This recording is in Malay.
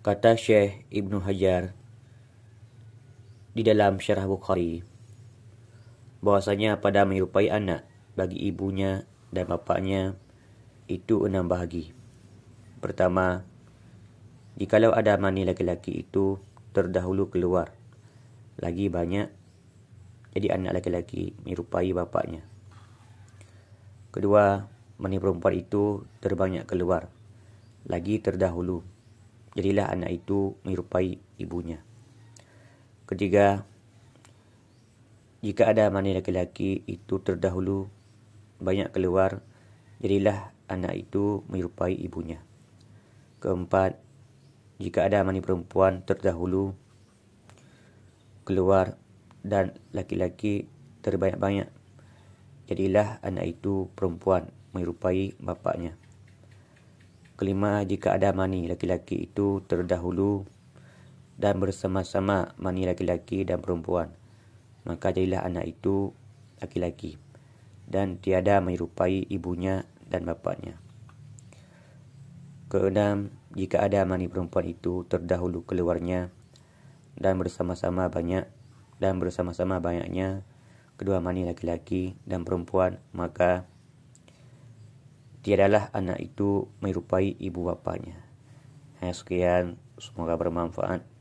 kata Syekh Ibnu Hajar di dalam syarah Bukhari bahwasanya pada menyerupai anak bagi ibunya dan bapaknya itu enam bahagi. Pertama, jikalau ada mani laki-laki itu terdahulu keluar, lagi banyak jadi anak laki-laki menyerupai bapaknya. Kedua, mani perempuan itu terbanyak keluar, lagi terdahulu jadilah anak itu menyerupai ibunya. Ketiga, jika ada mana laki-laki itu terdahulu banyak keluar, jadilah anak itu menyerupai ibunya. Keempat, jika ada mana perempuan terdahulu keluar dan laki-laki terbanyak-banyak, jadilah anak itu perempuan menyerupai bapaknya. Kelima, jika ada mani laki-laki itu terdahulu dan bersama-sama mani laki-laki dan perempuan, maka jadilah anak itu laki-laki dan tiada menyerupai ibunya dan bapanya. Keenam, jika ada mani perempuan itu terdahulu keluarnya dan bersama-sama banyak dan bersama-sama banyaknya kedua mani laki-laki dan perempuan, maka tiadalah anak itu menyerupai ibu bapanya. Hanya eh, Sekian, semoga bermanfaat.